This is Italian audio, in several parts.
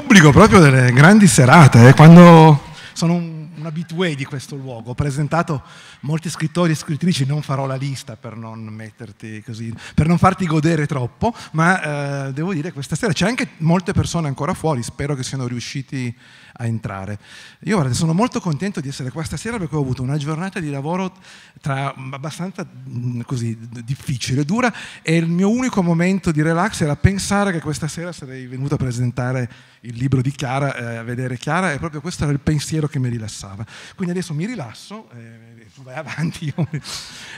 pubblico proprio delle grandi serate, eh, quando sono un un abitué di questo luogo, ho presentato molti scrittori e scrittrici, non farò la lista per non metterti così, per non farti godere troppo, ma eh, devo dire che questa sera c'è anche molte persone ancora fuori, spero che siano riusciti a entrare. Io guarda, sono molto contento di essere qua stasera perché ho avuto una giornata di lavoro tra, mm, abbastanza mm, così, difficile, dura e il mio unico momento di relax era pensare che questa sera sarei venuto a presentare il libro di Chiara, eh, a vedere Chiara e proprio questo era il pensiero che mi rilassava interessava. Quindi adesso mi rilasso, eh, tu vai avanti. Io...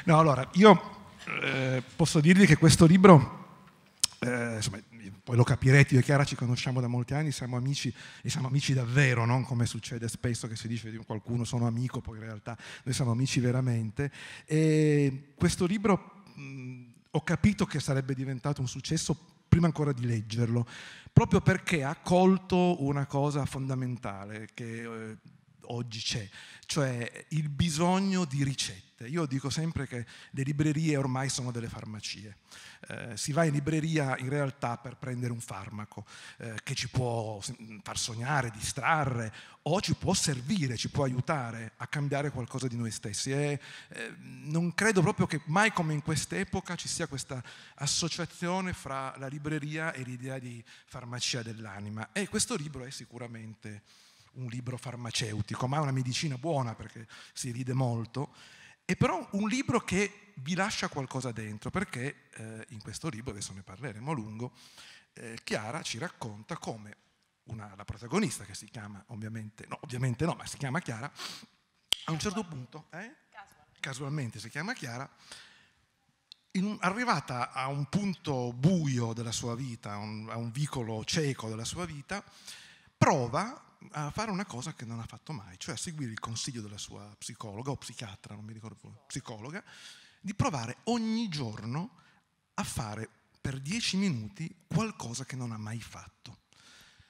No, allora, io eh, posso dirvi che questo libro... Eh, insomma, poi lo capirete, io e Chiara ci conosciamo da molti anni, siamo amici e siamo amici davvero, non come succede spesso che si dice di qualcuno sono amico, poi in realtà noi siamo amici veramente. E questo libro mh, ho capito che sarebbe diventato un successo prima ancora di leggerlo, proprio perché ha colto una cosa fondamentale che... Eh, oggi c'è, cioè il bisogno di ricette. Io dico sempre che le librerie ormai sono delle farmacie. Eh, si va in libreria in realtà per prendere un farmaco eh, che ci può far sognare, distrarre o ci può servire, ci può aiutare a cambiare qualcosa di noi stessi. E, eh, non credo proprio che mai come in quest'epoca ci sia questa associazione fra la libreria e l'idea di farmacia dell'anima e questo libro è sicuramente un libro farmaceutico, ma è una medicina buona perché si ride molto, è però un libro che vi lascia qualcosa dentro, perché eh, in questo libro, adesso ne parleremo a lungo, eh, Chiara ci racconta come una, la protagonista, che si chiama ovviamente, no, ovviamente no, ma si chiama Chiara, a un certo punto, eh, casualmente. casualmente si chiama Chiara, in, arrivata a un punto buio della sua vita, un, a un vicolo cieco della sua vita, prova a fare una cosa che non ha fatto mai, cioè a seguire il consiglio della sua psicologa o psichiatra, non mi ricordo più, psicologa, di provare ogni giorno a fare per dieci minuti qualcosa che non ha mai fatto.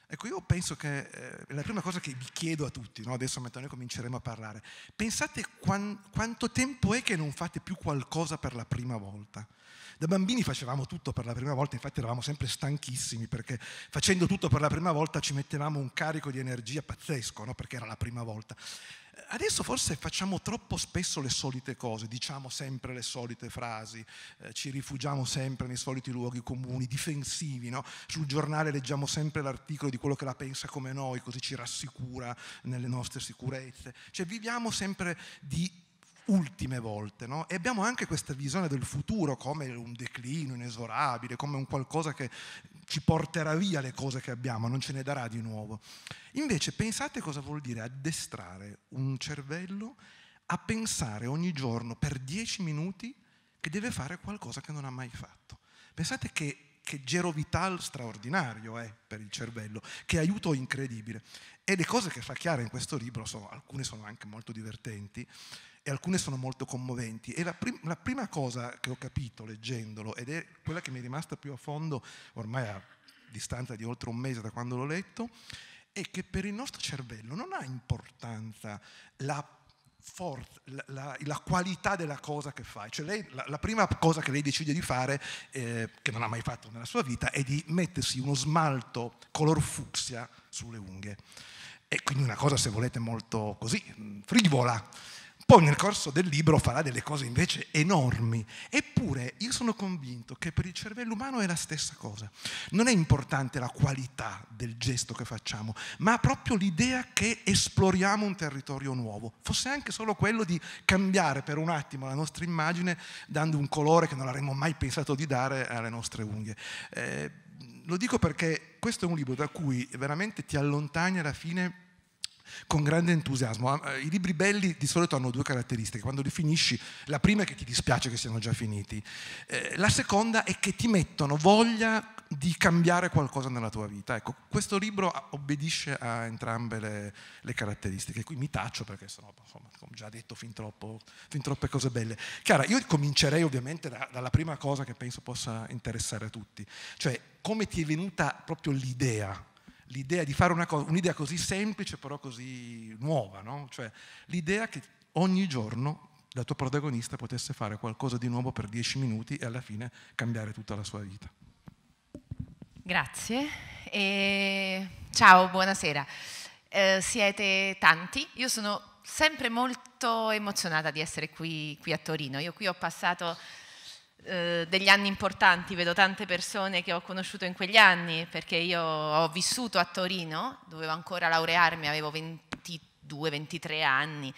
Ecco, io penso che eh, la prima cosa che vi chiedo a tutti, no? adesso mentre noi cominceremo a parlare, pensate quan, quanto tempo è che non fate più qualcosa per la prima volta. Da bambini facevamo tutto per la prima volta, infatti eravamo sempre stanchissimi perché facendo tutto per la prima volta ci mettevamo un carico di energia pazzesco, no? perché era la prima volta. Adesso forse facciamo troppo spesso le solite cose, diciamo sempre le solite frasi, eh, ci rifugiamo sempre nei soliti luoghi comuni, difensivi, no? sul giornale leggiamo sempre l'articolo di quello che la pensa come noi, così ci rassicura nelle nostre sicurezze. Cioè viviamo sempre di ultime volte, no? E abbiamo anche questa visione del futuro come un declino inesorabile, come un qualcosa che ci porterà via le cose che abbiamo, non ce ne darà di nuovo. Invece pensate cosa vuol dire addestrare un cervello a pensare ogni giorno per dieci minuti che deve fare qualcosa che non ha mai fatto. Pensate che, che gero vital straordinario è per il cervello, che aiuto incredibile. E le cose che fa Chiara in questo libro, sono, alcune sono anche molto divertenti, e alcune sono molto commoventi. E la, prim- la, prima cosa che ho capito leggendolo, ed è quella che mi è rimasta più a fondo ormai a distanza di oltre un mese da quando l'ho letto, è che per il nostro cervello non ha importanza la, for- la, la qualità della cosa che fai. Cioè lei, la, prima cosa che lei decide di fare, eh, che non ha mai fatto nella sua vita, è di mettersi uno smalto color fucsia sulle unghie. E quindi una cosa, se volete, molto così, frivola poi nel corso del libro farà delle cose invece enormi, eppure io sono convinto che per il cervello umano è la stessa cosa. Non è importante la qualità del gesto che facciamo, ma proprio l'idea che esploriamo un territorio nuovo, fosse anche solo quello di cambiare per un attimo la nostra immagine dando un colore che non avremmo mai pensato di dare alle nostre unghie. Eh, lo dico perché questo è un libro da cui veramente ti allontani alla fine con grande entusiasmo. Ah, eh, I libri belli di solito hanno due caratteristiche, quando li finisci, la prima è che ti dispiace che siano già finiti, eh, la seconda è che ti mettono voglia di cambiare qualcosa nella tua vita. Ecco, questo libro obbedisce a entrambe le, le caratteristiche, qui mi taccio perché sono, insomma, come già detto, fin, troppo, fin troppe cose belle. Chiara, io comincerei ovviamente da, dalla prima cosa che penso possa interessare a tutti, cioè come ti è venuta proprio l'idea l'idea di fare una cosa, un'idea così semplice però così nuova, no? cioè l'idea che ogni giorno la tua protagonista potesse fare qualcosa di nuovo per dieci minuti e alla fine cambiare tutta la sua vita. Grazie e ciao, buonasera. Eh, siete tanti, io sono sempre molto emozionata di essere qui, qui a Torino, io qui ho passato eh, degli anni importanti, vedo tante persone che ho conosciuto in quegli anni, perché io ho vissuto a Torino, dovevo ancora laurearmi, avevo 22-23 anni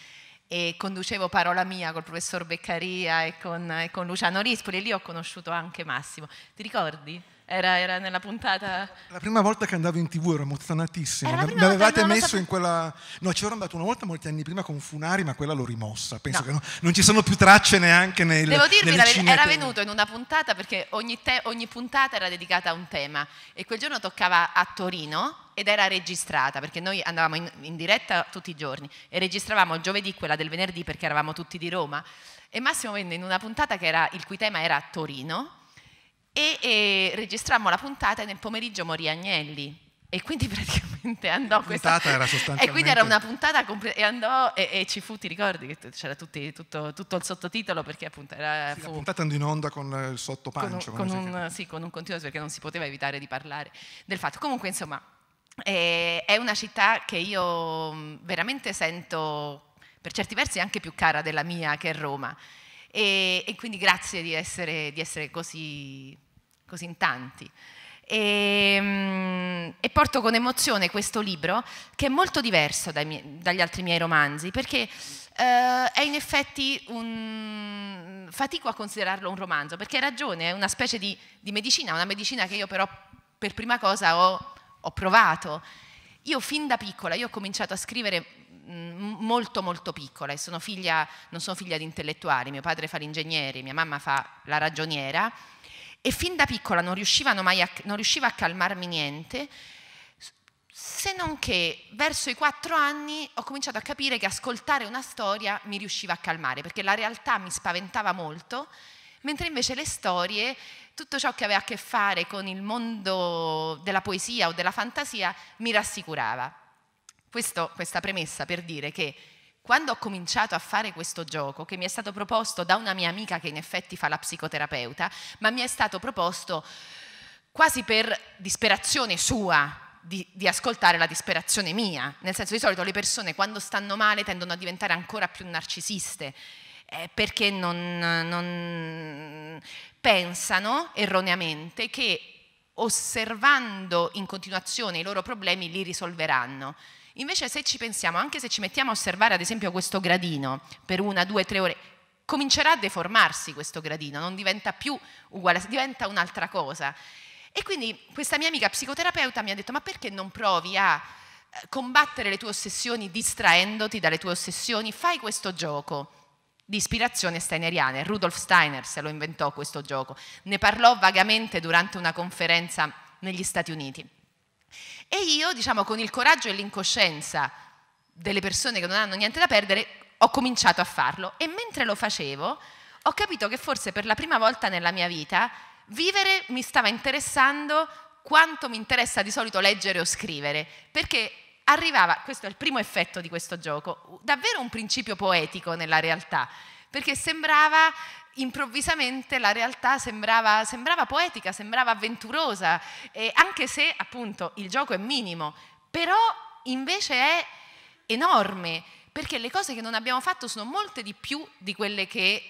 e conducevo Parola Mia col professor Beccaria e con, e con Luciano Rispoli e lì ho conosciuto anche Massimo. Ti ricordi? Era, era, nella puntata. La prima volta che andavo in tv ero emozionatissimo. Era Mi avevate messo sap- in quella. No, ci ero andato una volta molti anni prima con Funari, ma quella l'ho rimossa. Penso no. che no, non ci sono più tracce neanche nel. Devo dirvi, la, era venuto in una puntata perché ogni, te- ogni puntata era dedicata a un tema. E quel giorno toccava a Torino ed era registrata perché noi andavamo in, in diretta tutti i giorni e registravamo giovedì quella del venerdì perché eravamo tutti di Roma. E Massimo venne in una puntata era, il cui tema era Torino e, e registrammo la puntata e nel pomeriggio morì Agnelli. E quindi praticamente andò questa... Era sostanzialmente... E quindi era una puntata comple... e andò e, e, ci fu, ti ricordi che c'era tutti, tutto, tutto, il sottotitolo perché appunto era... Sì, fu... La puntata andò in onda con eh, il sottopancio. Con, con un, sì, con un continuo perché non si poteva evitare di parlare del fatto. Comunque insomma eh, è una città che io mm, veramente sento per certi versi anche più cara della mia che è Roma. E, e quindi grazie di essere, di essere così così in tanti. E, ehm, e, porto con emozione questo libro che è molto diverso miei, dagli altri miei romanzi perché eh, è in effetti un fatico a considerarlo un romanzo perché hai ragione, è una specie di, di medicina, una medicina che io però per prima cosa ho, ho provato. Io fin da piccola, ho cominciato a scrivere mm, molto molto piccola e sono figlia, non sono figlia di intellettuali, mio padre fa l'ingegnere, mia mamma fa la ragioniera e fin da piccola non, a, non riusciva a calmarmi niente, se non che verso i quattro anni ho cominciato a capire che ascoltare una storia mi riusciva a calmare, perché la realtà mi spaventava molto, mentre invece le storie, tutto ciò che aveva a che fare con il mondo della poesia o della fantasia, mi rassicurava. Questo, questa premessa per dire che quando ho cominciato a fare questo gioco, che mi è stato proposto da una mia amica che in effetti fa la psicoterapeuta, ma mi è stato proposto quasi per disperazione sua, di, di, ascoltare la disperazione mia, nel senso di solito le persone quando stanno male tendono a diventare ancora più narcisiste, eh, perché non, non pensano erroneamente che osservando in continuazione i loro problemi li risolveranno. Invece se ci pensiamo, anche se ci mettiamo a osservare ad esempio questo gradino per una, due, tre ore, comincerà a deformarsi questo gradino, non diventa più uguale, diventa un'altra cosa. E quindi questa mia amica psicoterapeuta mi ha detto ma perché non provi a eh, combattere le tue ossessioni distraendoti dalle tue ossessioni? Fai questo gioco di ispirazione steineriana. Rudolf Steiner se lo inventò questo gioco. Ne parlò vagamente durante una conferenza negli Stati Uniti. E io, diciamo, con il coraggio e l'incoscienza delle persone che non hanno niente da perdere, ho cominciato a farlo. E mentre lo facevo, ho capito che forse per la prima volta nella mia vita vivere mi stava interessando quanto mi interessa di solito leggere o scrivere, perché arrivava, questo è il primo effetto di questo gioco, davvero un principio poetico nella realtà, perché sembrava improvvisamente la realtà sembrava, sembrava poetica, sembrava avventurosa, anche se appunto il gioco è minimo, però invece è enorme, perché le cose che non abbiamo fatto sono molte di più di quelle che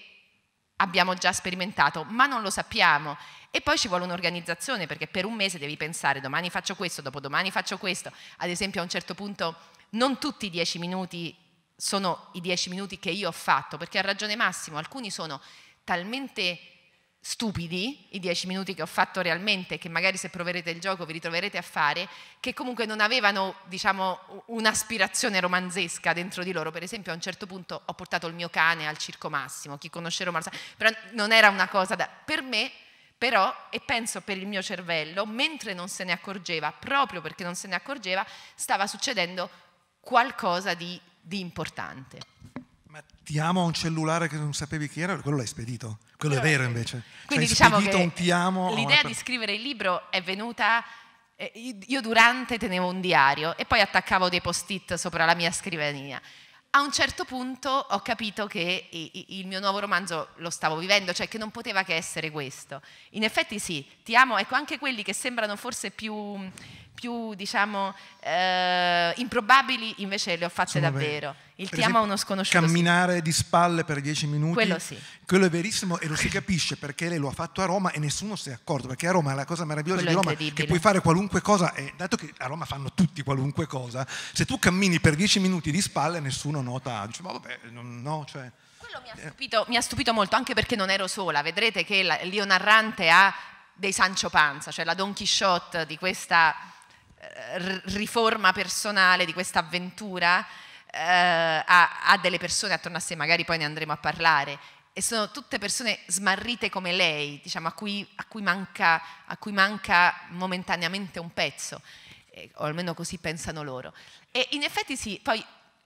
abbiamo già sperimentato, ma non lo sappiamo. E poi ci vuole un'organizzazione, perché per un mese devi pensare, domani faccio questo, dopodomani faccio questo. Ad esempio a un certo punto non tutti i dieci minuti sono i dieci minuti che io ho fatto, perché ha ragione Massimo, alcuni sono talmente stupidi, i dieci minuti che ho fatto realmente, che magari se proverete il gioco vi ritroverete a fare, che comunque non avevano, diciamo, un'aspirazione romanzesca dentro di loro. Per esempio, a un certo punto ho portato il mio cane al Circo Massimo, chi conosce Roma lo sa, però non era una cosa da... Per me, però, e penso per il mio cervello, mentre non se ne accorgeva, proprio perché non se ne accorgeva, stava succedendo qualcosa di, di importante ma ti amo a un cellulare che non sapevi chi era, quello l'hai spedito. Quello è vero invece. Quindi cioè, diciamo che l'idea di scrivere il libro è venuta... Eh, io durante tenevo un diario e poi attaccavo dei post-it sopra la mia scrivania. A un certo punto ho capito che il mio nuovo romanzo lo stavo vivendo, cioè che non poteva che essere questo. In effetti sì, ti amo, ecco anche quelli che sembrano forse più più diciamo, eh, improbabili invece le ho fatte Sono davvero. Vero. Il cioè, ti amo a uno sconosciuto. Camminare sì. di spalle per dieci minuti. Quello sì. Quello è verissimo e lo si capisce perché lei lo ha fatto a Roma e nessuno si è accorto perché a Roma la cosa meravigliosa Quello di Roma è che puoi fare qualunque cosa e dato che a Roma fanno tutti qualunque cosa, se tu cammini per dieci minuti di spalle nessuno nota, dice ma vabbè, no, cioè... Quello mi ha, eh". stupito, mi ha stupito molto anche perché non ero sola, vedrete che la, Lio Narrante ha dei Sancho Panza, cioè la Don Quixote di questa eh, riforma personale, di questa avventura eh, a, a, delle persone attorno a sé, magari poi ne andremo a parlare. E sono tutte persone smarrite come lei, diciamo, a, cui, a, cui manca, a cui, manca, momentaneamente un pezzo, eh, o almeno così pensano loro. E in effetti sì, poi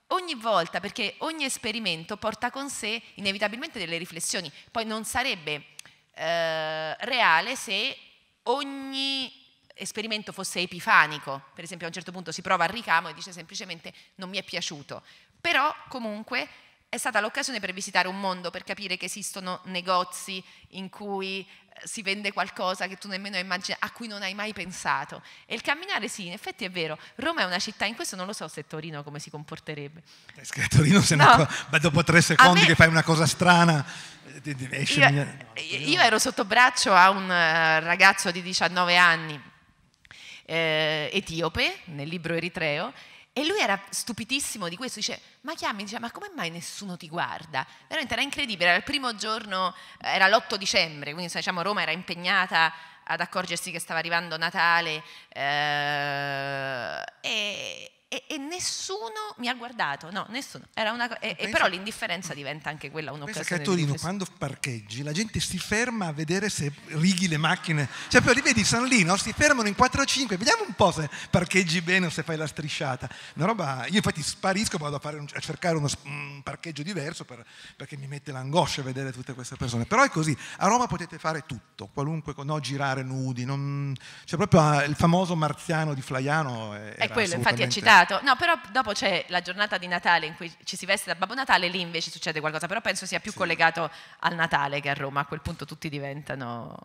ogni volta, perché ogni esperimento porta con sé inevitabilmente delle riflessioni, poi non sarebbe eh, reale se ogni esperimento fosse epifanico, per esempio a un certo punto si prova il ricamo e dice semplicemente non mi è piaciuto, però comunque è stata l'occasione per visitare un mondo, per capire che esistono negozi in cui eh, si vende qualcosa che tu nemmeno immagini, a cui non hai mai pensato. E il camminare sì, in effetti è vero, Roma è una città, in questo non lo so se Torino come si comporterebbe. Eh, Torino se no, no beh, dopo tre secondi me, che fai una cosa strana eh, io, io ero sotto braccio a un eh, ragazzo di 19 anni, eh, etiope, nel libro eritreo, e lui era stupitissimo di questo, dice, ma chiami, dice, ma come mai nessuno ti guarda? Veramente era incredibile, era il primo giorno, era l'8 dicembre, quindi diciamo Roma era impegnata ad accorgersi che stava arrivando Natale eh, e, e, e, nessuno mi ha guardato, no, nessuno. Una, e, pensa, però l'indifferenza diventa anche quella un'occasione. Perché a Torino, quando parcheggi, la gente si ferma a vedere se righi le macchine. Cioè, poi li vedi, sono lì, si fermano in 4-5, vediamo un po' se parcheggi bene o se fai la strisciata. Una roba, io infatti sparisco, vado a, fare, a cercare uno, un parcheggio diverso per, perché mi mette l'angoscia vedere tutte queste persone. Però è così, a Roma potete fare tutto, qualunque, no, girare nudi, non, cioè proprio ah, il famoso marziano di Flaiano. È quello, infatti, è citato complicato. No, però dopo c'è la giornata di Natale in cui ci si veste da Babbo Natale, lì invece succede qualcosa, però penso sia più sì. collegato al Natale che a Roma, a quel punto tutti diventano...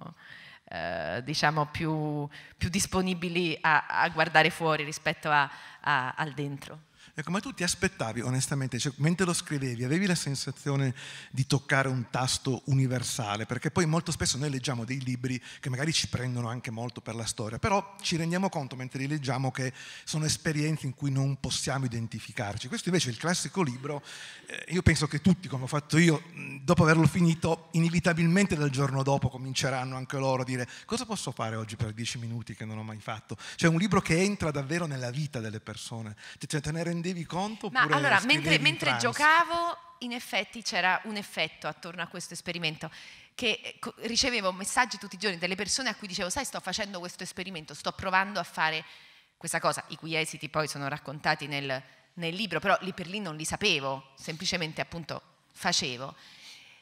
Eh, diciamo più, più disponibili a, a, guardare fuori rispetto a, a, al dentro. Ecco, ma tu ti aspettavi, onestamente, cioè, mentre lo scrivevi, avevi la sensazione di toccare un tasto universale, perché poi molto spesso noi leggiamo dei libri che magari ci prendono anche molto per la storia, però ci rendiamo conto mentre li leggiamo che sono esperienze in cui non possiamo identificarci. Questo invece è il classico libro, eh, io penso che tutti, come ho fatto io, dopo averlo finito, inevitabilmente dal giorno dopo cominceranno anche loro a dire cosa posso fare oggi per dieci minuti che non ho mai fatto. Cioè un libro che entra davvero nella vita delle persone, cioè te ne rendi rendevi conto? Ma allora, mentre, mentre giocavo, in effetti c'era un effetto attorno a questo esperimento che eh, ricevevo messaggi tutti i giorni delle persone a cui dicevo, sai, sto facendo questo esperimento, sto provando a fare questa cosa, i cui esiti poi sono raccontati nel, nel libro, però lì per lì non li sapevo, semplicemente appunto facevo.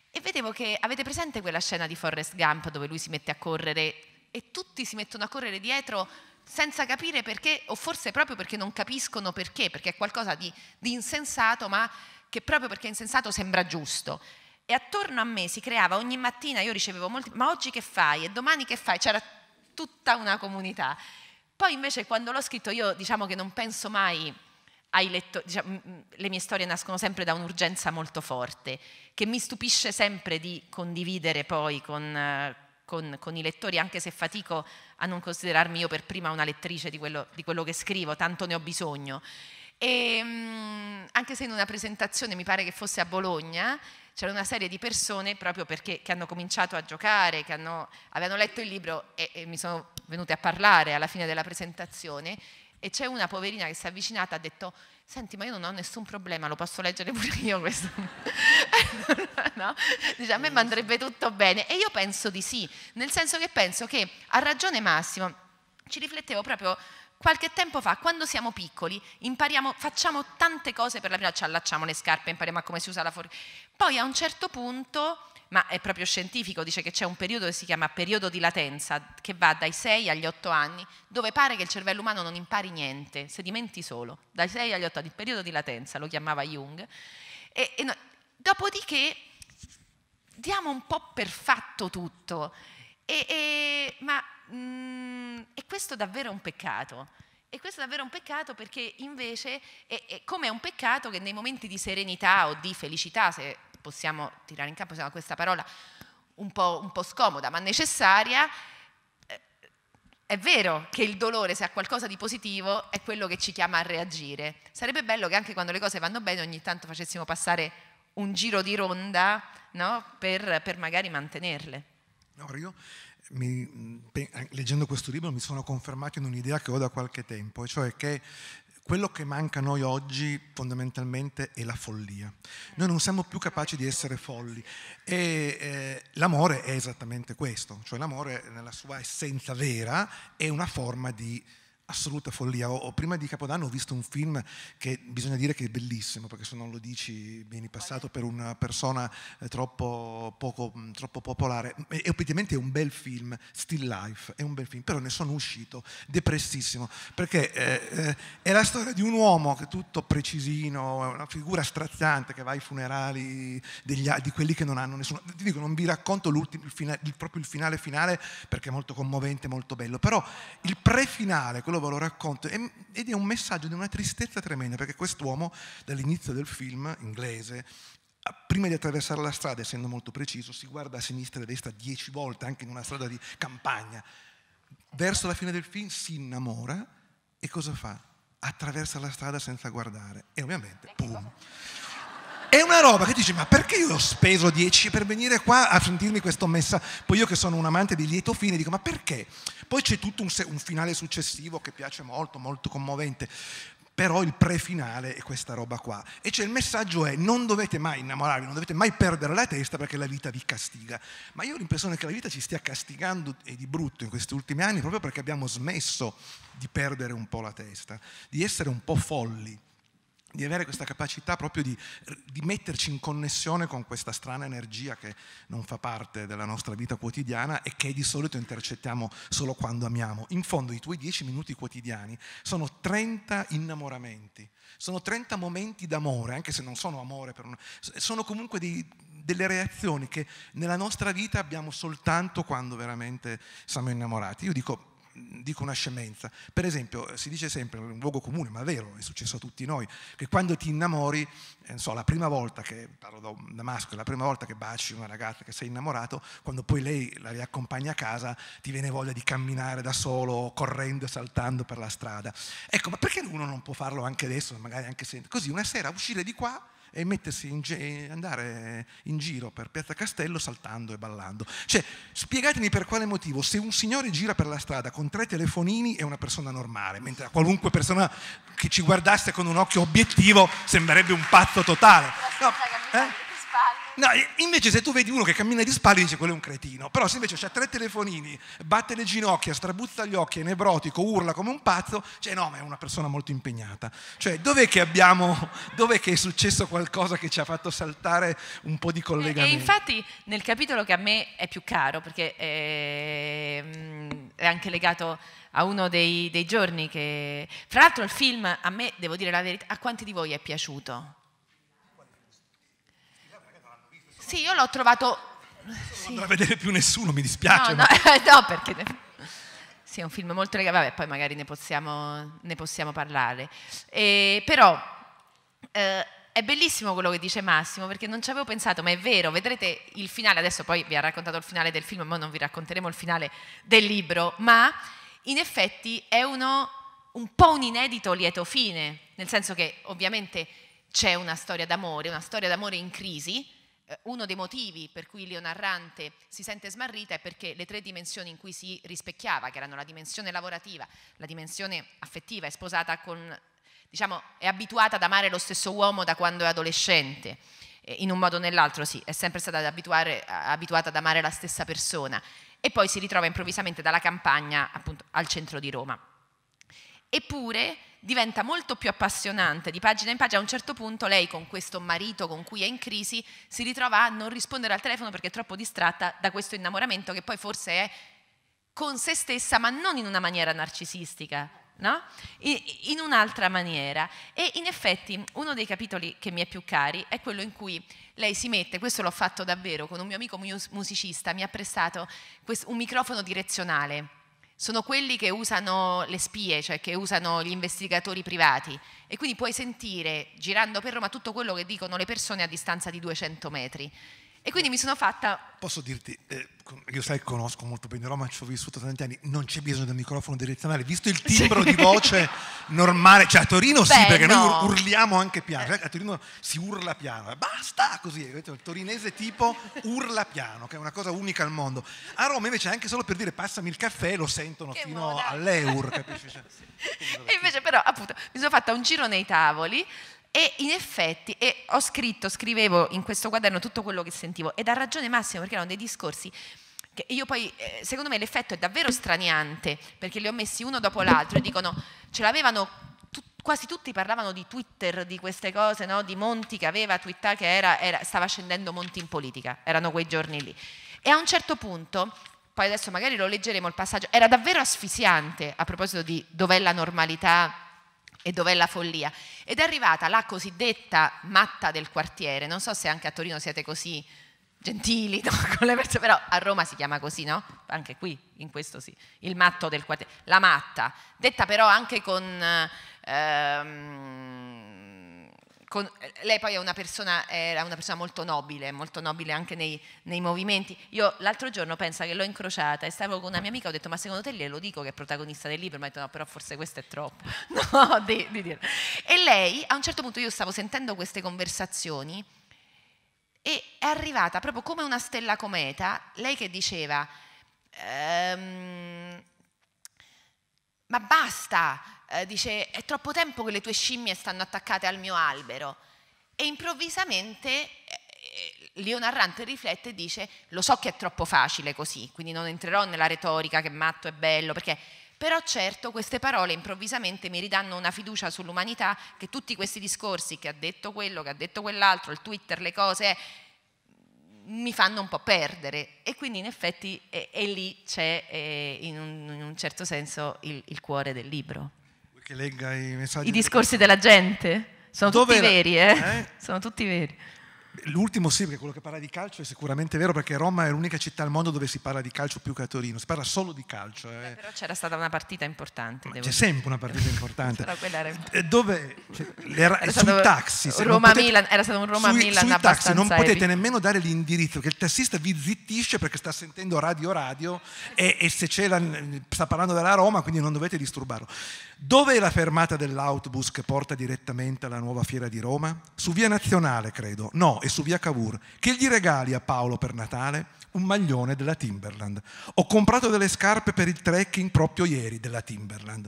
E vedevo che avete presente quella scena di Forrest Gump dove lui si mette a correre e tutti si mettono a correre dietro senza capire perché, o forse proprio perché non capiscono perché, perché è qualcosa di, di insensato, ma che proprio perché è insensato sembra giusto. E attorno a me si creava ogni mattina, io ricevevo molti, ma oggi che fai? E domani che fai? C'era tutta una comunità. Poi invece quando l'ho scritto io diciamo che non penso mai ai lettori, diciamo, le mie storie nascono sempre da un'urgenza molto forte, che mi stupisce sempre di condividere poi con, con, con, i lettori, anche se fatico a non considerarmi io per prima una lettrice di quello, di quello che scrivo, tanto ne ho bisogno. E, ehm, anche se in una presentazione, mi pare che fosse a Bologna, c'era una serie di persone proprio perché che hanno cominciato a giocare, che hanno, avevano letto il libro e, e mi sono venute a parlare alla fine della presentazione e c'è una poverina che si è avvicinata e ha detto, senti ma io non ho nessun problema, lo posso leggere pure io questo? no? Dice, a me mi andrebbe tutto bene. E io penso di sì, nel senso che penso che ha ragione Massimo, ci riflettevo proprio qualche tempo fa, quando siamo piccoli, impariamo, facciamo tante cose per la prima, volta, ci allacciamo le scarpe, impariamo a come si usa la forca. Poi a un certo punto ma è proprio scientifico, dice che c'è un periodo che si chiama periodo di latenza, che va dai 6 agli 8 anni, dove pare che il cervello umano non impari niente, sedimenti solo, dai 6 agli 8 anni, periodo di latenza, lo chiamava Jung. E, e no, dopodiché diamo un po' per fatto tutto, e, e, ma mh, mm, e questo è davvero un peccato. E questo è davvero un peccato perché invece è, è come è un peccato che nei momenti di serenità o di felicità, se possiamo tirare in campo, usiamo questa parola un po', un po', scomoda ma necessaria, eh, è vero che il dolore, se ha qualcosa di positivo, è quello che ci chiama a reagire. Sarebbe bello che anche quando le cose vanno bene ogni tanto facessimo passare un giro di ronda no? per, per, magari mantenerle. No, io mi, mm, eh, leggendo questo libro mi sono confermato in un'idea che ho da qualche tempo, e cioè che quello che manca a noi oggi fondamentalmente è la follia. Noi non siamo più capaci di essere folli e eh, l'amore è esattamente questo, cioè l'amore nella sua essenza vera è una forma di assoluta follia. O, prima di Capodanno ho visto un film che bisogna dire che è bellissimo, perché se non lo dici vieni passato per una persona eh, troppo, poco, mm, troppo popolare. E, effettivamente è un bel film, Still Life, è un bel film, però ne sono uscito depressissimo, perché eh, eh, è la storia di un uomo che è tutto precisino, è una figura straziante che va ai funerali degli, di quelli che non hanno nessuno. Ti dico, non vi racconto il proprio il finale finale, perché è molto commovente, molto bello, però il pre-finale, quello capitolo ve lo racconto ed è un messaggio di una tristezza tremenda perché quest'uomo dall'inizio del film inglese prima di attraversare la strada, essendo molto preciso, si guarda a sinistra e a destra dieci volte, anche in una strada di campagna. Verso la fine del film si innamora e cosa fa? Attraversa la strada senza guardare e ovviamente, pum. È una roba che dici, ma perché io ho speso 10 per venire qua a sentirmi questo messaggio Poi io che sono un amante di lieto fine, dico, ma perché? Poi c'è tutto un, un finale successivo che piace molto, molto commovente però il prefinale è questa roba qua. E cioè il messaggio è non dovete mai innamorarvi, non dovete mai perdere la testa perché la vita vi castiga. Ma io ho l'impressione che la vita ci stia castigando e di brutto in questi ultimi anni proprio perché abbiamo smesso di perdere un po' la testa, di essere un po' folli di avere questa capacità proprio di, di, metterci in connessione con questa strana energia che non fa parte della nostra vita quotidiana e che di solito intercettiamo solo quando amiamo. In fondo i tuoi dieci minuti quotidiani sono 30 innamoramenti, sono 30 momenti d'amore, anche se non sono amore, un, sono comunque dei, delle reazioni che nella nostra vita abbiamo soltanto quando veramente siamo innamorati. Io dico, dico una scemenza, per esempio eh, si dice sempre, è un luogo comune, ma è vero, è successo a tutti noi, che quando ti innamori, eh, non so, la prima volta che, parlo da, Damasco, maschio, la prima volta che baci una ragazza che sei innamorato, quando poi lei la riaccompagna a casa, ti viene voglia di camminare da solo, correndo e saltando per la strada. Ecco, ma perché uno non può farlo anche adesso, magari anche se... Così una sera uscire di qua e mettersi in eh, andare in giro per Piazza Castello saltando e ballando. Cioè, spiegatemi per quale motivo se un signore gira per la strada con tre telefonini è una persona normale, mentre qualunque persona che ci guardasse con un occhio obiettivo sembrerebbe un pazzo totale. No, eh? No, invece se tu vedi uno che cammina di spalle dici quello è un cretino, però se invece ha tre telefonini, batte le ginocchia, strabuzza gli occhi, è nebrotico, urla come un pazzo, cioè no, ma è una persona molto impegnata. Cioè dov'è che abbiamo, dov'è che è successo qualcosa che ci ha fatto saltare un po' di collegamento? E, infatti nel capitolo che a me è più caro, perché è, ehm, è anche legato a uno dei, dei giorni che... Fra l'altro il film, a me, devo dire la verità, a quanti di voi è piaciuto? Sì, io l'ho trovato... Sì. Non andrà a vedere più nessuno, mi dispiace. No, ma... no, no perché... Sì, è un film molto legato, vabbè, poi magari ne possiamo, ne possiamo parlare. E, però eh, è bellissimo quello che dice Massimo, perché non ci avevo pensato, ma è vero, vedrete il finale, adesso poi vi ha raccontato il finale del film, ma non vi racconteremo il finale del libro, ma in effetti è uno, un po' un inedito lieto fine, nel senso che ovviamente c'è una storia d'amore, una storia d'amore in crisi, eh, uno dei motivi per cui Leona Arrante si sente smarrita è perché le tre dimensioni in cui si rispecchiava, che erano la dimensione lavorativa, la dimensione affettiva, è sposata con, diciamo, è abituata ad amare lo stesso uomo da quando è adolescente, eh, in un modo o nell'altro, sì, è sempre stata abituata ad amare la stessa persona e poi si ritrova improvvisamente dalla campagna appunto al centro di Roma. Eppure diventa molto più appassionante di pagina in pagina. A un certo punto lei con questo marito con cui è in crisi si ritrova a non rispondere al telefono perché è troppo distratta da questo innamoramento che poi forse è con se stessa ma non in una maniera narcisistica, no? in un'altra maniera. E in effetti uno dei capitoli che mi è più cari è quello in cui lei si mette, questo l'ho fatto davvero con un mio amico musicista, mi ha prestato un microfono direzionale sono quelli che usano le spie, cioè che usano gli investigatori privati e quindi puoi sentire girando per Roma tutto quello che dicono le persone a distanza di 200 metri e quindi mi sono fatta... Posso dirti, eh, io sai che conosco molto bene Roma, ci ho vissuto tanti anni, non c'è bisogno del microfono direzionale, visto il timbro sì. di voce normale, cioè a Torino Beh, sì, perché no. noi urliamo anche piano, cioè, a Torino si urla piano, basta così, il torinese tipo urla piano, che è una cosa unica al mondo. A Roma invece anche solo per dire passami il caffè lo sentono che fino moda. all'Eur, capisci? Cioè, e invece però appunto mi sono fatta un giro nei tavoli, e in effetti e ho scritto, scrivevo in questo quaderno tutto quello che sentivo ed ha ragione Massimo perché erano dei discorsi che io poi, eh, secondo me l'effetto è davvero straniante perché li ho messi uno dopo l'altro e dicono, ce l'avevano, tu, quasi tutti parlavano di Twitter, di queste cose, no? di Monti che aveva twittato che era, era, stava scendendo Monti in politica, erano quei giorni lì. E a un certo punto poi adesso magari lo leggeremo il passaggio, era davvero asfissiante a proposito di dov'è la normalità e dov'è la follia. Ed è arrivata la cosiddetta matta del quartiere, non so se anche a Torino siete così gentili no? con le persone, però a Roma si chiama così, no? Anche qui, in questo sì, il matto del quartiere, la matta, detta però anche con... Ehm, con, eh, lei poi una persona, era una persona molto nobile, molto nobile anche nei, nei movimenti. Io l'altro giorno pensa che l'ho incrociata e stavo con una mia amica, ho detto ma secondo te glielo dico che è protagonista del libro? ma ha detto no, però forse questo è troppo. no, di, di dirlo. E lei, a un certo punto io stavo sentendo queste conversazioni e è arrivata proprio come una stella cometa, lei che diceva... Ehm, ma basta, eh, dice è troppo tempo che le tue scimmie stanno attaccate al mio albero e improvvisamente eh, Narrante riflette e dice lo so che è troppo facile così, quindi non entrerò nella retorica che matto è bello, perché però certo queste parole improvvisamente mi ridanno una fiducia sull'umanità che tutti questi discorsi che ha detto quello, che ha detto quell'altro, il Twitter, le cose, mi fanno un po' perdere e quindi in effetti è, e lì c'è eh, in, in, un, certo senso il, il cuore del libro che legga i messaggi. I discorsi della gente? Sono Dove tutti era? veri, eh? eh? Sono tutti veri. L'ultimo sì, perché quello che parla di calcio è sicuramente vero, perché Roma è l'unica città al mondo dove si parla di calcio più che a Torino, si parla solo di calcio. Eh. Eh, però c'era stata una partita importante. c'è sempre una partita importante. Eh, dove, cioè, era, sui taxi. Roma potete, Milan, era stato un Roma-Milan sui, taxi non potete heavy. nemmeno dare l'indirizzo, perché il tassista vi zittisce perché sta sentendo radio radio e, e se c'è la, sta parlando della Roma, quindi non dovete disturbarlo. Dove è la fermata dell'autobus che porta direttamente alla nuova fiera di Roma? Su Via Nazionale, credo. No, e su via Cavour, che gli regali a Paolo per Natale un maglione della Timberland. Ho comprato delle scarpe per il trekking proprio ieri della Timberland.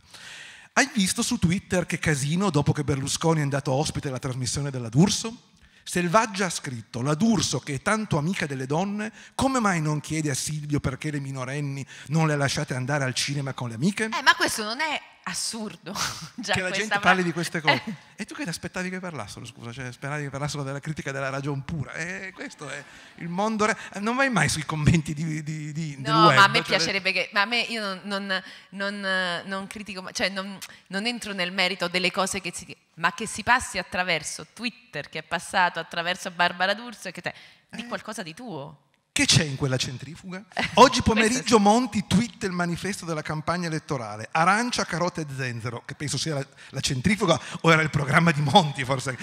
Hai visto su Twitter che casino dopo che Berlusconi è andato ospite alla trasmissione della D'Urso? Selvaggia ha scritto, la D'Urso che è tanto amica delle donne, come mai non chiede a Silvio perché le minorenni non le lasciate andare al cinema con le amiche? Eh, ma questo non è assurdo. Già che la gente va... parli di queste cose. E tu che ti aspettavi che parlassero, scusa, cioè speravi che parlassero della critica della ragion pura. E eh, questo è il mondo... Re... Non vai mai sui commenti di, di, di No, web, ma a me cioè... piacerebbe che... Ma a me io non, non, non, non critico, cioè non, entro nel merito delle cose che si... Ma che si passi attraverso Twitter, che è passato attraverso Barbara D'Urso che te... Di eh. qualcosa di tuo che c'è in quella centrifuga? Eh, Oggi pomeriggio Monti twitta il manifesto della campagna elettorale, arancia, carote e zenzero, che penso sia la, la, centrifuga o era il programma di Monti forse.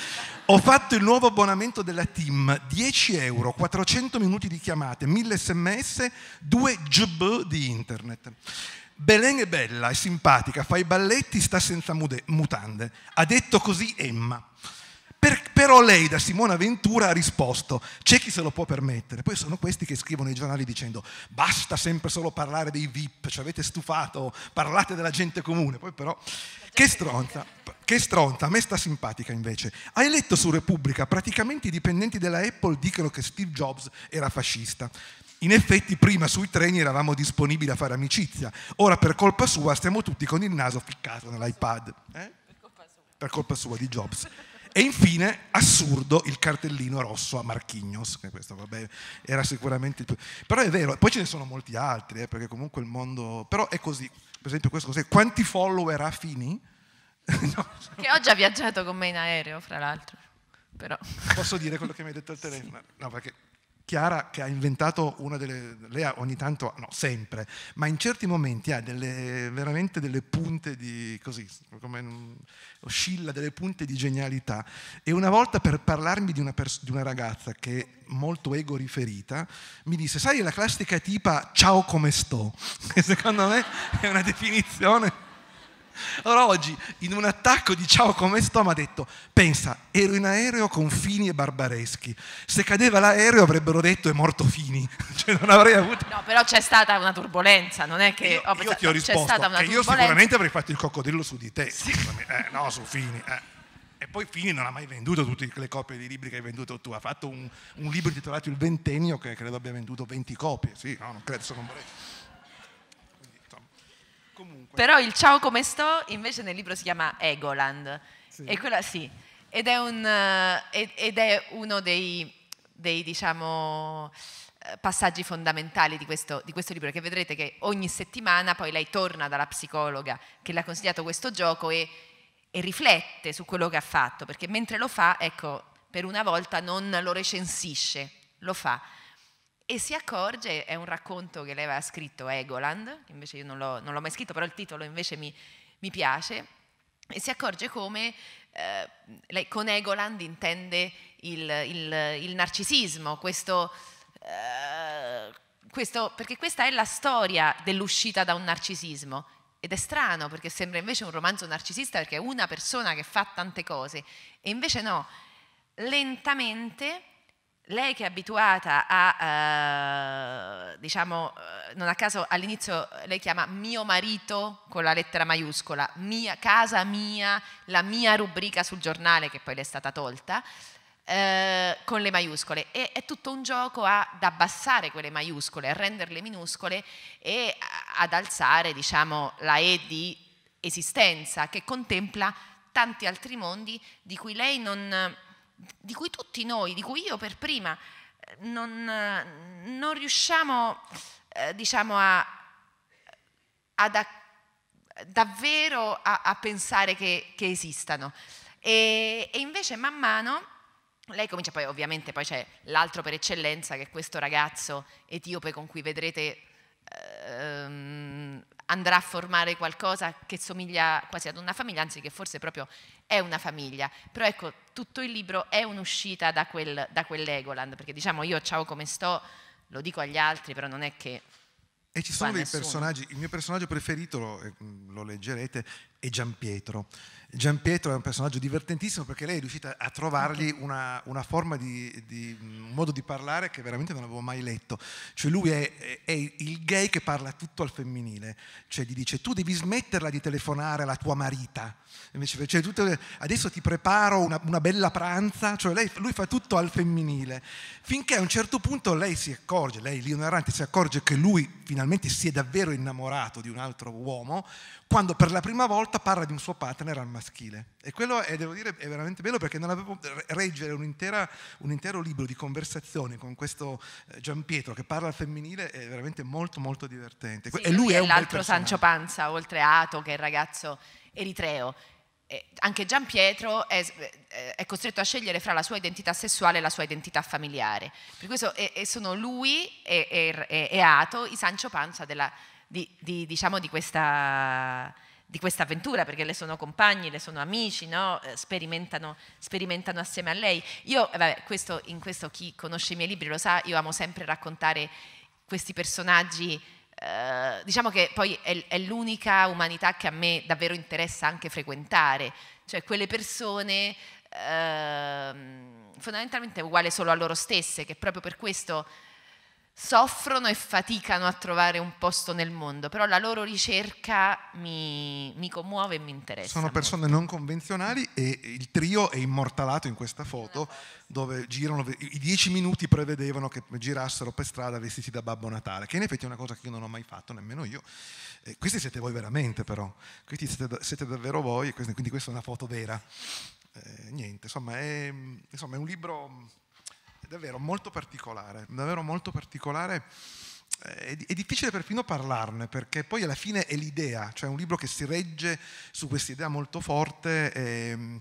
Ho fatto il nuovo abbonamento della team, 10 euro, 400 minuti di chiamate, 1000 sms, 2 gb di internet. Belen è bella, è simpatica, fa i balletti, sta senza mutande. Ha detto così Emma. Per, però lei da Simona Ventura ha risposto, c'è chi se lo può permettere. Poi sono questi che scrivono i giornali dicendo basta sempre solo parlare dei VIP, ci avete stufato, parlate della gente comune. Poi però, che stronza, che stronza, a me sta simpatica invece. Hai letto su Repubblica, praticamente i dipendenti della Apple dicono che Steve Jobs era fascista. In effetti prima sui treni eravamo disponibili a fare amicizia, ora per colpa sua stiamo tutti con il naso ficcato nell'iPad. Eh? Per colpa sua di Jobs. E infine, assurdo, il cartellino rosso a Marchignos, che questo vabbè, era sicuramente il più... Però è vero, poi ce ne sono molti altri, eh, perché comunque il mondo... Però è così, per esempio questo cos'è? Quanti follower ha Fini? no. Che ho già viaggiato con me in aereo, fra l'altro. Però. Posso dire quello che mi hai detto al telefono? Sì. No, perché Chiara che ha inventato una delle... Lei ogni tanto, no, sempre, ma in certi momenti ha delle, veramente delle punte di... così, come oscilla delle punte di genialità. E una volta per parlarmi di una, pers- di una ragazza che è molto ego riferita, mi disse, sai la classica tipa ciao come sto? Che secondo me è una definizione allora oggi, in un attacco di ciao come sto, mi ha detto, pensa, ero in aereo con Fini e Barbareschi. Se cadeva l'aereo avrebbero detto è morto Fini. cioè non avrei avuto... No, però c'è stata una turbolenza, non è che... Io, pensato, io ti ho risposto che io sicuramente avrei fatto il coccodrillo su di te. Sì. Eh, no, su Fini. Eh. E poi Fini non ha mai venduto tutte le copie di libri che hai venduto tu, ha fatto un, un libro intitolato Il Ventennio che credo abbia venduto 20 copie, sì, no, non credo, sono un comunque. Però il ciao come sto invece nel libro si chiama Egoland. Sì. E quella sì. Ed è, un, eh, ed è uno dei, dei diciamo, eh, passaggi fondamentali di questo, di questo, libro, che vedrete che ogni settimana poi lei torna dalla psicologa che le ha consigliato questo gioco e, e riflette su quello che ha fatto, perché mentre lo fa, ecco, per una volta non lo recensisce, lo fa e si accorge, è un racconto che lei aveva scritto, Egoland, che invece io non l'ho, non l'ho mai scritto, però il titolo invece mi, mi piace, e si accorge come eh, lei con Egoland intende il, il, il narcisismo, questo, eh, questo, perché questa è la storia dell'uscita da un narcisismo. Ed è strano perché sembra invece un romanzo narcisista perché è una persona che fa tante cose e invece no, lentamente lei che è abituata a, eh, diciamo, eh, non a caso all'inizio lei chiama mio marito con la lettera maiuscola, mia, casa mia, la mia rubrica sul giornale che poi le è stata tolta, eh, con le maiuscole e è tutto un gioco ad abbassare quelle maiuscole, a renderle minuscole e ad alzare diciamo, la E di esistenza che contempla tanti altri mondi di cui lei non di cui tutti noi, di cui io per prima, eh, non, eh, non riusciamo eh, diciamo a, ad a, davvero a, a, pensare che, che esistano. E, e, invece man mano lei comincia poi ovviamente poi c'è l'altro per eccellenza che è questo ragazzo etiope con cui vedrete ehm, andrà a formare qualcosa che somiglia quasi ad una famiglia, anzi che forse proprio è una famiglia. Però ecco, tutto il libro è un'uscita da, quel, da quell'Egoland, perché diciamo io ciao come sto, lo dico agli altri, però non è che... E ci sono dei nessuno. personaggi, il mio personaggio preferito, lo, eh, lo leggerete, e Gian Pietro. Gian Pietro è un personaggio divertentissimo perché lei è riuscita a trovargli una, una forma di, di, un modo di parlare che veramente non avevo mai letto. Cioè lui è, è, il gay che parla tutto al femminile, cioè gli dice tu devi smetterla di telefonare alla tua marita, Invece, cioè, tutto, adesso ti preparo una, una bella pranza, cioè lei, lui fa tutto al femminile, finché a un certo punto lei si accorge, lei lì si accorge che lui finalmente si è davvero innamorato di un altro uomo, quando per la prima volta parla di un suo partner al maschile. E quello è, devo dire, è veramente bello perché non avevo reggere un, un intero libro di conversazioni con questo eh, Gian Pietro che parla al femminile è veramente molto molto divertente. Sì, e lui, lui è, è l'altro Sancio Panza, oltre a Ato, che è il ragazzo eritreo. Eh, anche Giampietro è, eh, è, costretto a scegliere fra la sua identità sessuale e la sua identità familiare. Per questo è, sono lui e, e, e Ato i Sancio Panza della, di, di, diciamo, di, questa, di, questa, avventura, perché le sono compagni, le sono amici, no? Eh, sperimentano, sperimentano, assieme a lei. Io, eh, vabbè, questo, in questo chi conosce i miei libri lo sa, io amo sempre raccontare questi personaggi. Eh, diciamo che poi è, è l'unica umanità che a me davvero interessa anche frequentare, cioè quelle persone eh, fondamentalmente uguali solo a loro stesse, che proprio per questo soffrono e faticano a trovare un posto nel mondo, però la loro ricerca mi, mi commuove e mi interessa. Sono persone molto. non convenzionali e il trio è immortalato in questa foto dove girano, i dieci minuti prevedevano che girassero per strada vestiti da Babbo Natale, che in effetti è una cosa che io non ho mai fatto, nemmeno io. Eh, questi siete voi veramente però, questi siete, siete davvero voi, quindi questa è una foto vera. Eh, niente, insomma è, insomma è un libro davvero molto particolare, davvero molto particolare. Eh, è, difficile perfino parlarne perché poi alla fine è l'idea, cioè un libro che si regge su questa idea molto forte e, ehm,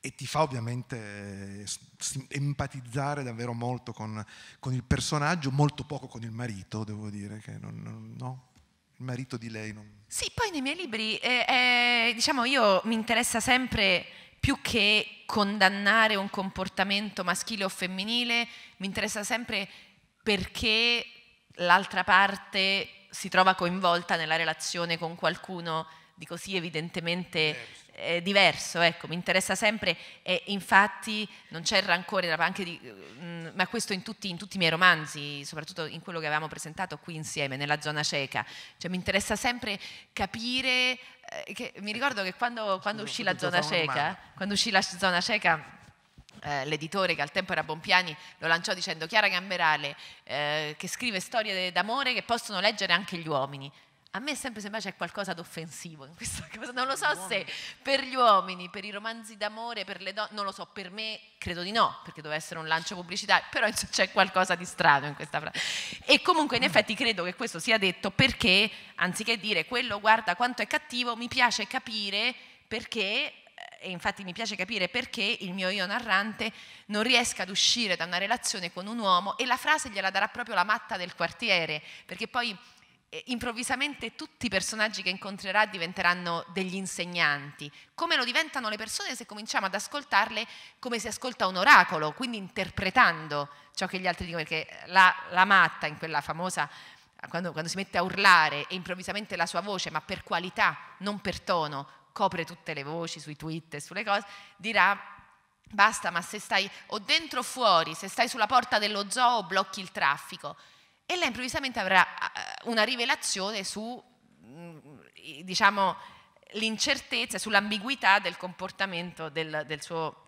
e ti fa ovviamente eh, empatizzare davvero molto con, con, il personaggio, molto poco con il marito, devo dire, che non, non, no? il marito di lei non... Sì, poi nei miei libri, eh, eh, diciamo, io mi interessa sempre più che condannare un comportamento maschile o femminile, mi interessa sempre perché l'altra parte si trova coinvolta nella relazione con qualcuno di così evidentemente eh, diverso, ecco, mi interessa sempre e infatti non c'è il rancore, anche di, mm, ma questo in tutti, in tutti, i miei romanzi, soprattutto in quello che avevamo presentato qui insieme, nella zona cieca, cioè mi interessa sempre capire, eh, che, mi ricordo che quando, quando uscì la zona cieca, quando uscì la zona cieca eh, l'editore che al tempo era Bompiani lo lanciò dicendo Chiara Gamberale eh, che scrive storie d'amore che possono leggere anche gli uomini a me sempre sembra c'è qualcosa d'offensivo in questa cosa, non lo so se per gli uomini, per i romanzi d'amore, per le donne, non lo so, per me credo di no, perché doveva essere un lancio pubblicitario, però c'è qualcosa di strano in questa frase. E comunque in effetti credo che questo sia detto perché, anziché dire quello guarda quanto è cattivo, mi piace capire perché eh, e infatti mi piace capire perché il mio io narrante non riesca ad uscire da una relazione con un uomo e la frase gliela darà proprio la matta del quartiere, perché poi improvvisamente tutti i personaggi che incontrerà diventeranno degli insegnanti, come lo diventano le persone se cominciamo ad ascoltarle come si ascolta un oracolo, quindi interpretando ciò che gli altri dicono, perché la, la matta in quella famosa, quando, quando si mette a urlare e improvvisamente la sua voce, ma per qualità, non per tono, copre tutte le voci sui tweet e sulle cose, dirà basta, ma se stai o dentro o fuori, se stai sulla porta dello zoo blocchi il traffico e lei improvvisamente avrà eh, una rivelazione su, mm, diciamo, l'incertezza, sull'ambiguità del comportamento del, del suo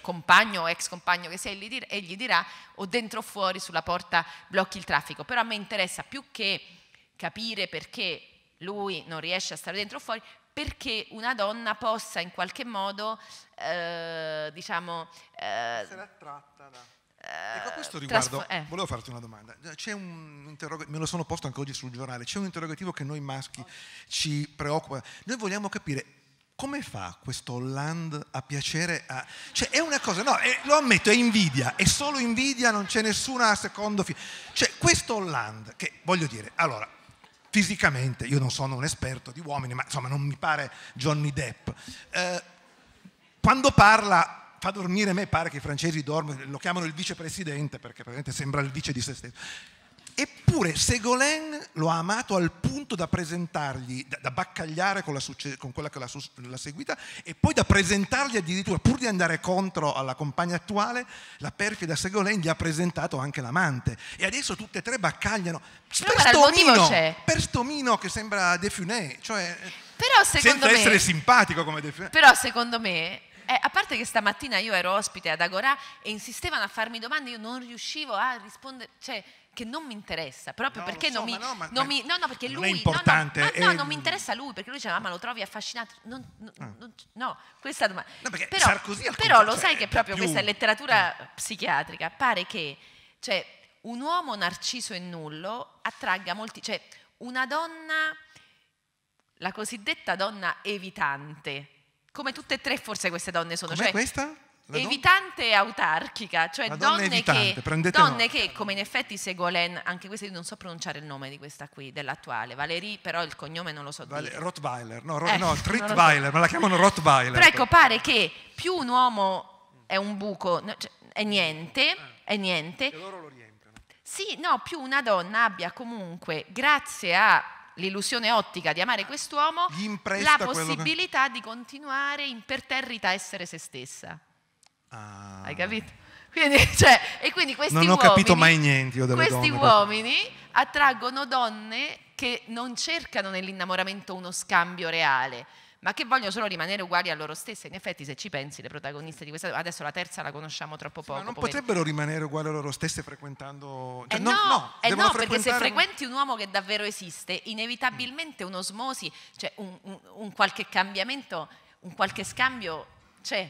compagno o ex compagno che sia, e gli dirà o dentro o fuori sulla porta blocchi il traffico. Però a me interessa più che capire perché lui non riesce a stare dentro o fuori, perché una donna possa in qualche modo, eh, diciamo... Eh, essere attratta da... Ecco, a questo eh, riguardo eh. volevo farti una domanda. Un me lo sono posto anche oggi sul giornale, c'è un interrogativo che noi maschi oh. ci preoccupa. Noi vogliamo capire come fa questo Holland a piacere a... Cioè è una cosa, no, è, lo ammetto, è invidia, è solo invidia, non c'è nessuna secondo fine. Cioè questo Holland, che voglio dire, allora, fisicamente, io non sono un esperto di uomini, ma insomma non mi pare Johnny Depp, eh, quando parla fa dormire me, pare che i francesi dormano, lo chiamano il vicepresidente perché praticamente sembra il vice di se stesso. Eppure Segolène lo ha amato al punto da presentargli, da, da baccagliare con, la, con, quella che l'ha seguita e poi da presentargli addirittura, pur di andare contro alla compagna attuale, la perfida Segolène gli ha presentato anche l'amante. E adesso tutte e tre baccagliano. Per, no, Stomino, per Stomino che sembra De Funès, cioè, però, senza me, essere simpatico come De Funès. Però secondo me eh, a parte che stamattina io ero ospite ad Agorà e insistevano a farmi domande, io non riuscivo a rispondere, cioè che non mi interessa, proprio no, perché so, non mi... No, ma, non mi, no, no, perché non lui... È importante. No, no, no, non mi interessa lui, perché lui diceva, ma lo trovi affascinato? Non, non, ah. no, questa domanda... però, però lo sai cioè, che proprio più. questa è letteratura mm. psichiatrica, pare che cioè, un uomo narciso e nullo attragga molti... Cioè, una donna, la cosiddetta donna evitante, come tutte e tre forse queste donne sono. Com'è cioè, questa? La evitante e autarchica, cioè donne, evitante, che, donne che, come in effetti Segolen, anche questa io non so pronunciare il nome di questa qui, dell'attuale, Valerie però il cognome non lo so Val- dire. Rottweiler, no, ro- eh, no Trittweiler, so. ma la chiamano Rottweiler. Però ecco, pare che più un uomo è un buco, cioè, è niente, ah, è niente. loro lo riempiono. Sì, no, più una donna abbia comunque, grazie a l'illusione ottica di amare quest'uomo la possibilità che... di continuare imperterrita a essere se stessa. Ah. Hai capito? Quindi, cioè, e quindi questi non ho uomini, capito mai niente io delle questi donne, uomini attraggono donne che non cercano nell'innamoramento uno scambio reale, ma che vogliono solo rimanere uguali a loro stesse. In effetti, se ci pensi, le protagoniste di questa, adesso la terza la conosciamo troppo sì, poco. Ma non poveri. potrebbero rimanere uguali a loro stesse frequentando. Cioè, eh no, no, no, eh no perché se frequenti un uomo che davvero esiste, inevitabilmente un'osmosi, cioè un, un, un qualche cambiamento, un qualche scambio c'è.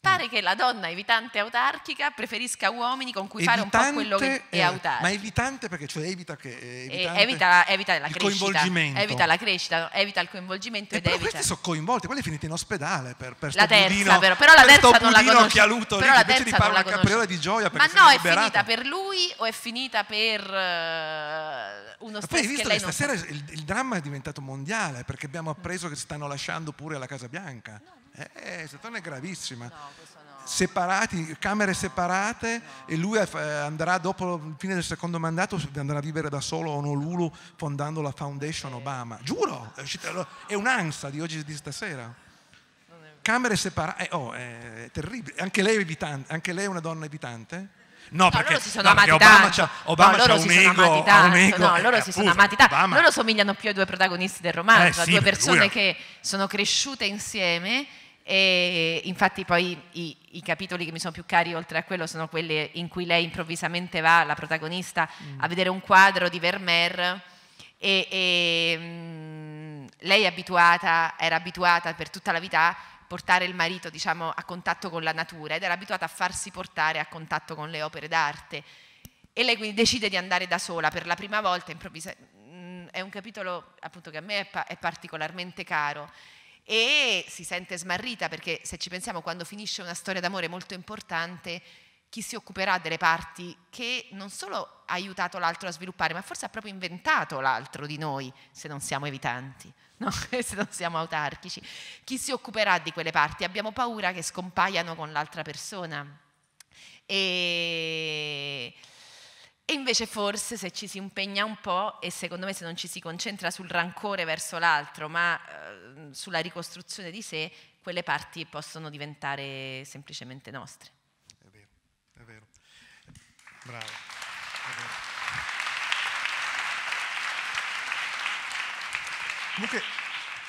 Pare che la donna evitante autarchica preferisca uomini con cui evitante, fare un po' quello che è autarchico. Ma evitante perché cioè evita che eh, eh, evitante, evita, evita la crescita, evita la crescita, evita il coinvolgimento e ed evita. questi sono coinvolti, quelli finiti in ospedale per per La terza budino, però, però la terza non la conosco. Chialuto, però lì, la terza di fare una capriola di gioia Ma no, è finita per lui o è finita per uh, uno stress che lei che stasera il, il, dramma è diventato mondiale perché abbiamo appreso che si stanno lasciando pure alla Casa Bianca. No eh, eh, Satana è gravissima. No, no. Separati, camere separate no. e lui eh, andrà dopo la fine del secondo mandato, andrà a vivere da solo a Honolulu fondando la Foundation eh. Obama. Giuro, è un'ansia di oggi di stasera. Camere separate, eh, oh, è terribile. Anche lei è, evitante, anche lei è una donna evitante? No, perché, loro si sono no, amati Obama tanto. Obama no, loro si ego, sono amati tanto. No, loro si sono amati tanto. Obama. Loro somigliano più ai due protagonisti del romanzo, eh, a due persone è... che sono cresciute insieme e infatti poi i, i, capitoli che mi sono più cari oltre a quello sono quelli in cui lei improvvisamente va, la protagonista, mm. a vedere un quadro di Vermeer e, e mm, lei abituata, era abituata per tutta la vita a portare il marito diciamo, a contatto con la natura ed era abituata a farsi portare a contatto con le opere d'arte e lei quindi decide di andare da sola per la prima volta improvvisamente. Mm, è un capitolo appunto che a me è, pa è particolarmente caro e si sente smarrita perché se ci pensiamo quando finisce una storia d'amore molto importante chi si occuperà delle parti che non solo ha aiutato l'altro a sviluppare, ma forse ha proprio inventato l'altro di noi, se non siamo evitanti, no? se non siamo autarchici. Chi si occuperà di quelle parti? Abbiamo paura che scompaiano con l'altra persona. E e invece forse se ci si impegna un po' e secondo me se non ci si concentra sul rancore verso l'altro, ma eh, sulla ricostruzione di sé, quelle parti possono diventare semplicemente nostre. È vero, è vero. Bravo. È Comunque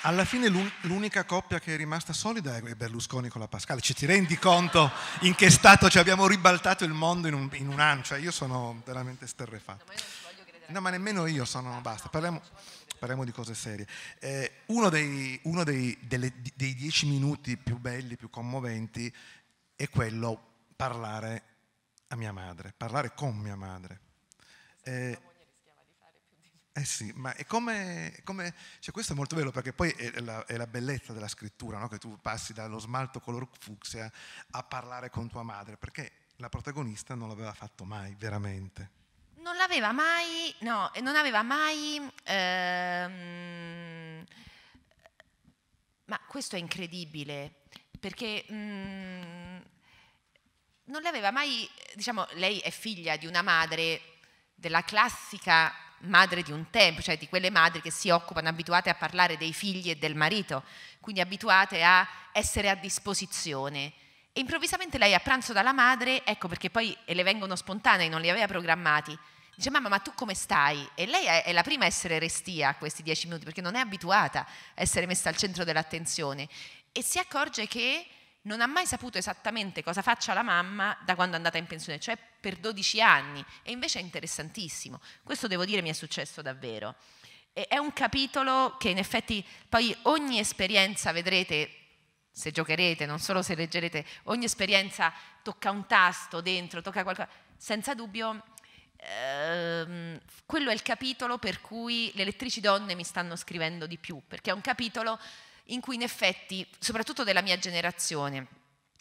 alla fine l'unica coppia che è rimasta solida è Berlusconi con la Pascale. Ci ti rendi conto in che stato ci abbiamo ribaltato il mondo in un, in un anno? Cioè, io sono veramente sterrefatto. No, ma nemmeno io sono, basta, parliamo, parliamo di cose serie. Eh, uno, dei, uno dei, delle, dei, dieci minuti più belli, più commoventi, è quello parlare a mia madre, parlare con mia madre. Eh, eh sì, ma è come, come cioè questo è molto bello perché poi è la, è la bellezza della scrittura, no? che tu passi dallo smalto color fucsia a parlare con tua madre, perché la protagonista non l'aveva fatto mai, veramente. Non l'aveva mai, no, non aveva mai... Ehm, ma questo è incredibile, perché... Mm, non l'aveva mai, diciamo, lei è figlia di una madre della classica madre di un tempo, cioè di quelle madri che si occupano, abituate a parlare dei figli e del marito, quindi abituate a essere a disposizione. E improvvisamente lei a pranzo dalla madre, ecco perché poi le vengono spontanee, non li aveva programmati, dice mamma ma tu come stai? E lei è la prima a essere restia a questi dieci minuti perché non è abituata a essere messa al centro dell'attenzione e si accorge che non ha mai saputo esattamente cosa faccia la mamma da quando è andata in pensione, cioè per 12 anni, e invece è interessantissimo. Questo devo dire mi è successo davvero. E è un capitolo che in effetti poi ogni esperienza vedrete se giocherete, non solo se leggerete, ogni esperienza tocca un tasto dentro, tocca qualcosa. Senza dubbio, ehm, quello è il capitolo per cui le lettrici donne mi stanno scrivendo di più, perché è un capitolo in cui in effetti, soprattutto della mia generazione,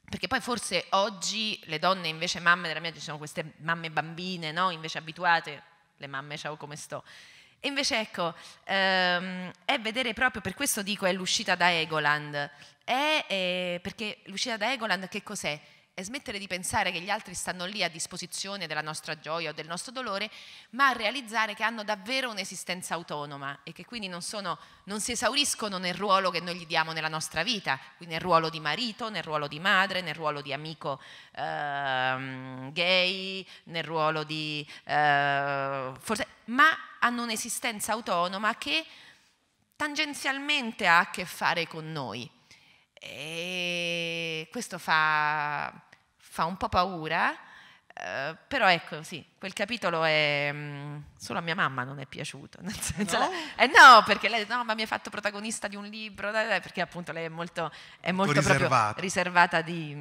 perché poi forse oggi le donne invece mamme della mia generazione sono queste mamme bambine, no? invece abituate, le mamme ciao come sto. E invece ecco, ehm, è vedere proprio, per questo dico è l'uscita da Egoland, è, eh, perché l'uscita da Egoland che cos'è? e smettere di pensare che gli altri stanno lì a disposizione della nostra gioia o del nostro dolore, ma realizzare che hanno davvero un'esistenza autonoma e che quindi non, sono, non, si esauriscono nel ruolo che noi gli diamo nella nostra vita, quindi nel ruolo di marito, nel ruolo di madre, nel ruolo di amico ehm, gay, nel ruolo di... Eh, forse, ma hanno un'esistenza autonoma che tangenzialmente ha a che fare con noi e questo fa, fa un po' paura, Uh, però ecco, sì, quel capitolo è um, solo a mia mamma non è piaciuto. Nel senso, no? eh no, perché lei no, ma mi ha fatto protagonista di un libro, perché appunto lei è molto, è molto riservata, riservata di,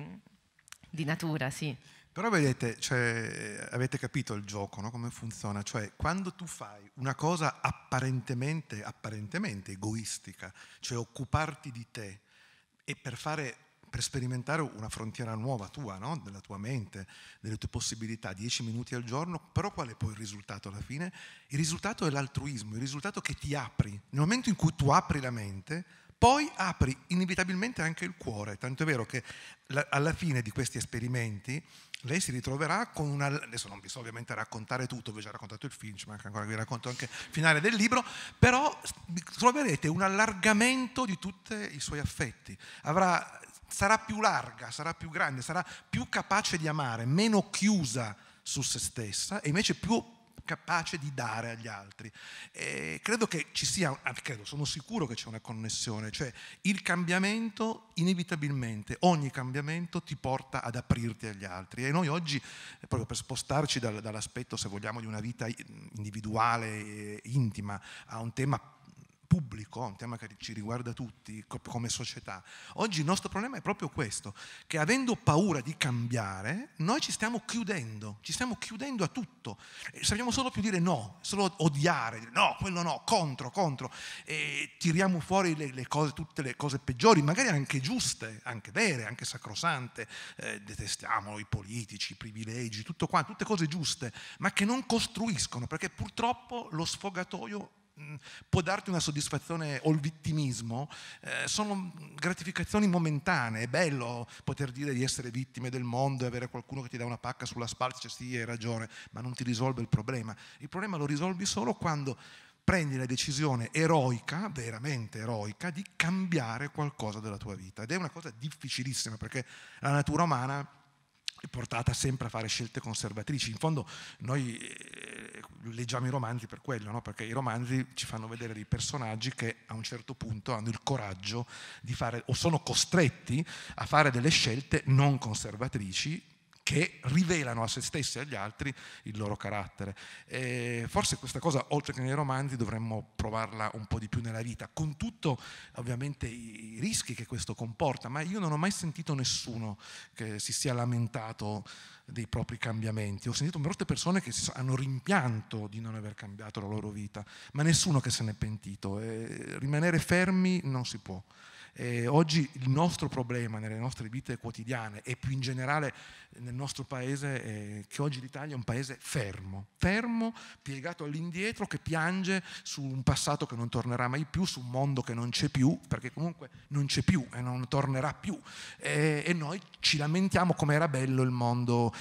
di, natura, sì. Però vedete, cioè, avete capito il gioco, no? come funziona? Cioè, quando tu fai una cosa apparentemente, apparentemente egoistica, cioè occuparti di te, e per, fare, per sperimentare una frontiera nuova tua, no? della tua mente, delle tue possibilità, 10 minuti al giorno, però qual è poi il risultato alla fine? Il risultato è l'altruismo, il risultato che ti apri. Nel momento in cui tu apri la mente, poi apri inevitabilmente anche il cuore, tanto è vero che alla fine di questi esperimenti lei si ritroverà con una... adesso non vi so ovviamente raccontare tutto, vi ho già raccontato il film, ma ancora vi racconto anche il finale del libro, però troverete un allargamento di tutti i suoi affetti, Avrà, sarà più larga, sarà più grande, sarà più capace di amare, meno chiusa su se stessa e invece più capace di dare agli altri. E credo che ci sia, ah, credo, sono sicuro che c'è una connessione, cioè il cambiamento inevitabilmente, ogni cambiamento ti porta ad aprirti agli altri e noi oggi, proprio per spostarci dall'aspetto, se vogliamo, di una vita individuale, intima, a un tema pubblico, un tema che ci riguarda tutti come società. Oggi il nostro problema è proprio questo, che avendo paura di cambiare, noi ci stiamo chiudendo, ci stiamo chiudendo a tutto. Sappiamo solo più dire no, solo odiare, dire no, quello no, contro, contro. E tiriamo fuori le, le cose, tutte le cose peggiori, magari anche giuste, anche vere, anche sacrosante. Eh, detestiamo i politici, i privilegi, tutto qua, tutte cose giuste, ma che non costruiscono, perché purtroppo lo sfogatoio Mm, può darti una soddisfazione o il vittimismo, eh, sono gratificazioni momentanee, è bello poter dire di essere vittime del mondo e avere qualcuno che ti dà una pacca sulla spalla cioè sì hai ragione, ma non ti risolve il problema. Il problema lo risolvi solo quando prendi la decisione eroica, veramente eroica, di cambiare qualcosa della tua vita. Ed è una cosa difficilissima perché la natura umana è portata sempre a fare scelte conservatrici. In fondo noi eh, leggiamo i romanzi per quello, no? perché i romanzi ci fanno vedere dei personaggi che a un certo punto hanno il coraggio di fare o sono costretti a fare delle scelte non conservatrici che rivelano a se stessi e agli altri il loro carattere. E forse questa cosa, oltre che nei romanzi, dovremmo provarla un po' di più nella vita, con tutto ovviamente i rischi che questo comporta, ma io non ho mai sentito nessuno che si sia lamentato dei propri cambiamenti. Ho sentito molte persone che hanno rimpianto di non aver cambiato la loro vita, ma nessuno che se n'è pentito. E rimanere fermi non si può. Eh, oggi il nostro problema nelle nostre vite quotidiane e più in generale nel nostro paese, è eh, che oggi l'Italia è un paese fermo, fermo, piegato all'indietro, che piange su un passato che non tornerà mai più, su un mondo che non c'è più, perché comunque non c'è più e non tornerà più. E, eh, e noi ci lamentiamo come era bello il mondo.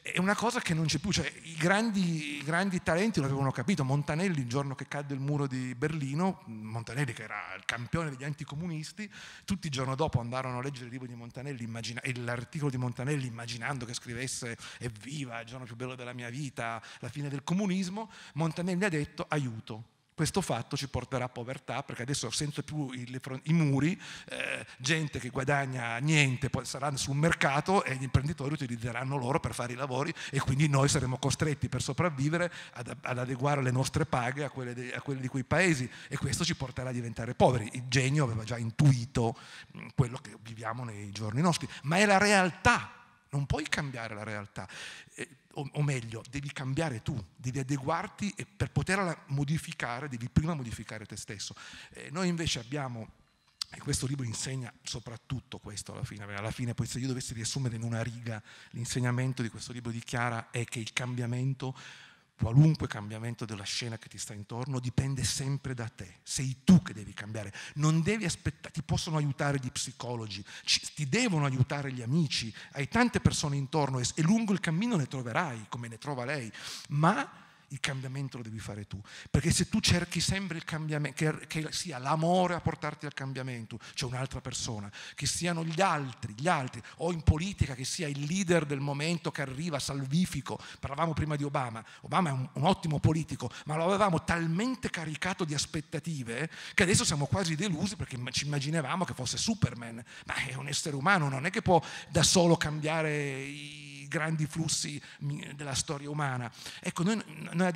È una cosa che non c'è più, cioè i grandi, i grandi talenti lo avevano capito, Montanelli il giorno che cadde il muro di Berlino, Montanelli che era il campione degli anticomunisti, tutti il giorno dopo andarono a leggere il libro di Montanelli, immagina- l'articolo di Montanelli immaginando che scrivesse evviva, il giorno più bello della mia vita, la fine del comunismo. Montanelli ha detto aiuto, questo fatto ci porterà a povertà perché adesso senza più i, i muri, eh, gente che guadagna niente poi sarà sul mercato e gli imprenditori utilizzeranno loro per fare i lavori e quindi noi saremo costretti per sopravvivere ad, ad adeguare le nostre paghe a quelle, de, a quelle, di quei paesi e questo ci porterà a diventare poveri. Il genio aveva già intuito quello che viviamo nei giorni nostri, ma è la realtà non puoi cambiare la realtà, eh, o, o, meglio, devi cambiare tu, devi adeguarti e per poterla modificare devi prima modificare te stesso. Eh, noi invece abbiamo, e questo libro insegna soprattutto questo alla fine, alla fine poi se io dovessi riassumere in una riga l'insegnamento di questo libro di Chiara è che il cambiamento Qualunque cambiamento della scena che ti sta intorno dipende sempre da te, sei tu che devi cambiare, non devi aspettare, ti possono aiutare gli psicologi, ci, ti devono aiutare gli amici, hai tante persone intorno e, e lungo il cammino ne troverai come ne trova lei, ma il cambiamento lo devi fare tu. Perché se tu cerchi sempre il cambiamento, che, che sia l'amore a portarti al cambiamento, c'è cioè un'altra persona, che siano gli altri, gli altri, o in politica che sia il leader del momento che arriva salvifico. Parlavamo prima di Obama. Obama è un, un ottimo politico, ma lo avevamo talmente caricato di aspettative che adesso siamo quasi delusi perché ci immaginavamo che fosse Superman. Ma è un essere umano, non è che può da solo cambiare i grandi flussi della storia umana. Ecco, noi, noi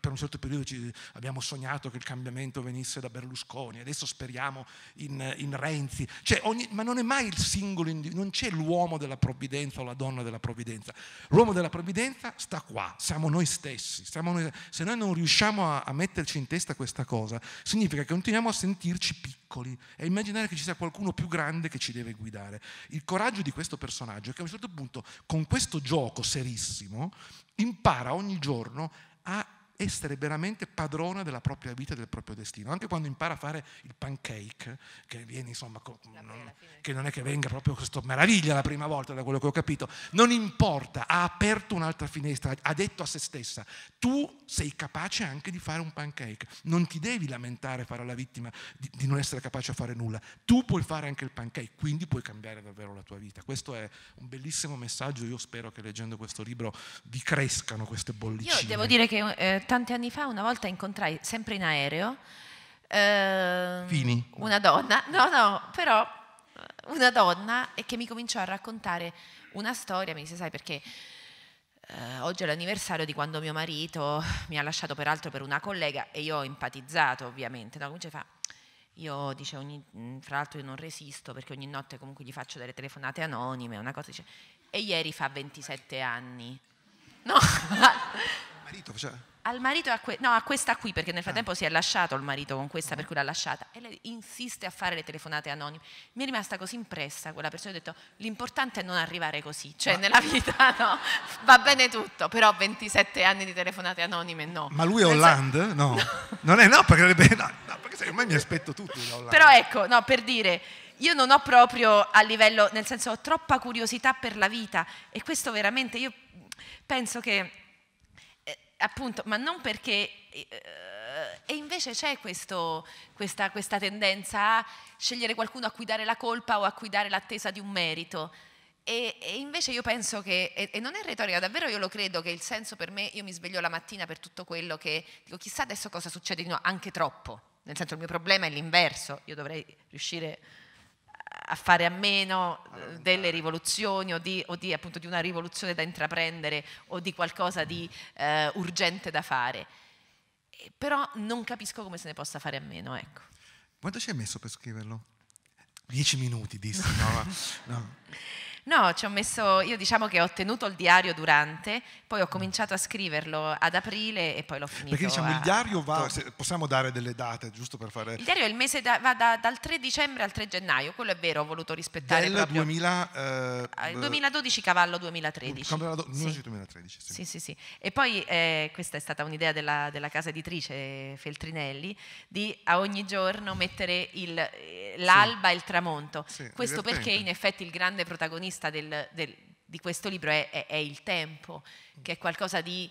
per un certo periodo abbiamo sognato che il cambiamento venisse da Berlusconi, adesso speriamo in, in Renzi, cioè, ogni, ma non è mai il singolo, non c'è l'uomo della provvidenza o la donna della provvidenza. L'uomo della provvidenza sta qua, siamo noi stessi. Siamo noi, se noi non riusciamo a, a metterci in testa questa cosa, significa che continuiamo a sentirci piccoli piccoli e immaginare che ci sia qualcuno più grande che ci deve guidare. Il coraggio di questo personaggio è che a un certo punto, con questo gioco serissimo, impara ogni giorno a essere veramente padrona della propria vita e del proprio destino. Anche quando impara a fare il pancake, che, viene, insomma, con, non, che non, è che venga proprio questa meraviglia la prima volta da quello che ho capito, non importa, ha aperto un'altra finestra, ha detto a se stessa, tu sei capace anche di fare un pancake, non ti devi lamentare, fare la vittima di, di non essere capace a fare nulla, tu puoi fare anche il pancake, quindi puoi cambiare davvero la tua vita. Questo è un bellissimo messaggio, io spero che leggendo questo libro vi crescano queste bollicine. Io devo dire che... Eh, tanti anni fa una volta incontrai, sempre in aereo, eh, Fini. una donna, no no, però eh, una donna e che mi cominciò a raccontare una storia, mi disse sai perché eh, oggi è l'anniversario di quando mio marito mi ha lasciato peraltro per una collega e io ho empatizzato ovviamente, no? comincia a fare io dice, ogni, mm, fra l'altro io non resisto perché ogni notte comunque gli faccio delle telefonate anonime, una cosa dice, e ieri fa 27 anni. No. Il marito faceva... Cioè, al marito, a, que no, a questa qui, perché nel ah. frattempo ah. si è lasciato il marito con questa, ah. per cui l'ha lasciata, e lei insiste a fare le telefonate anonime. Mi è rimasta così impressa quella persona, ho detto, l'importante è non arrivare così, cioè ma... nella vita no, va bene tutto, però 27 anni di telefonate anonime no. Ma lui è Hollande? No. no. Non è no, perché, no, no, perché sai, ormai mi aspetto tutto da Hollande. Però ecco, no, per dire io non ho proprio a livello, nel senso ho troppa curiosità per la vita e questo veramente io penso che appunto, ma non perché... Eh, eh, e invece c'è questa, questa tendenza a scegliere qualcuno a cui dare la colpa o a cui dare l'attesa di un merito. E, e, invece io penso che, e, e, non è retorica, davvero io lo credo che il senso per me, io mi sveglio la mattina per tutto quello che dico chissà adesso cosa succede di no, anche troppo, nel senso il mio problema è l'inverso, io dovrei riuscire a fare a meno eh, delle rivoluzioni o, di, o di, appunto, di, una rivoluzione da intraprendere o di qualcosa di eh, urgente da fare. Eh, però non capisco come se ne possa fare a meno. Ecco. Quanto ci hai messo per scriverlo? Dieci minuti, disse. no, no. No, ci ho messo, io diciamo che ho tenuto il diario durante, poi ho cominciato a scriverlo ad aprile e poi l'ho finito. Perché diciamo a... il diario va, possiamo dare delle date giusto per fare... Il diario è il mese da, va da, dal 3 dicembre al 3 gennaio, quello è vero, ho voluto rispettare del proprio... 2000, ah, eh, 2012 cavallo 2013. Cavallo 2012, sì. 2013, sì. Sì, sì, sì. E poi eh, questa è stata un'idea della, della, casa editrice Feltrinelli, di a ogni giorno mettere eh, l'alba sì. e il tramonto. Sì, Questo perché in effetti il grande protagonista protagonista del, del, di questo libro è, è, è il tempo, mm. che è qualcosa di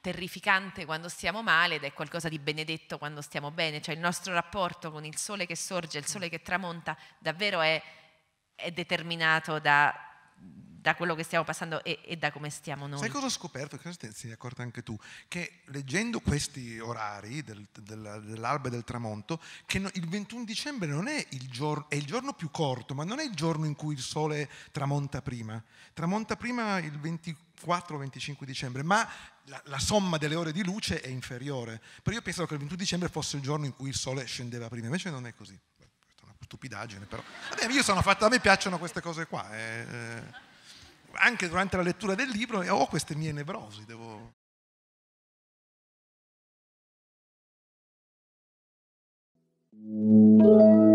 terrificante quando stiamo male ed è qualcosa di benedetto quando stiamo bene, cioè il nostro rapporto con il sole che sorge, il sole mm. che tramonta, davvero è, è determinato da, da quello che stiamo passando e, e, da come stiamo noi. Sai cosa ho scoperto? Cosa ti sei accorta anche tu? Che leggendo questi orari del, del, dell'alba e del tramonto, che no, il 21 dicembre non è il, giorno, è il giorno più corto, ma non è il giorno in cui il sole tramonta prima. Tramonta prima il 24-25 dicembre, ma la, la, somma delle ore di luce è inferiore. Però io pensavo che il 21 dicembre fosse il giorno in cui il sole scendeva prima, invece non è così. è una stupidaggine, però. Vabbè, io sono fatto, a me piacciono queste cose qua. Eh, eh anche durante la lettura del libro ho queste mie nevrosi, devo... Thank you.